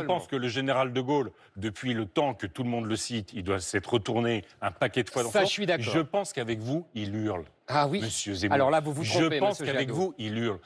je pense que le général de Gaulle, depuis le temps que tout le monde le cite, il doit s'être retourné un paquet de fois dans Ça, je suis d'accord. Je pense qu'avec vous, il hurle. Ah oui. Monsieur Zemmour. Alors là, vous vous trompez. Je pense qu'avec vous, il hurle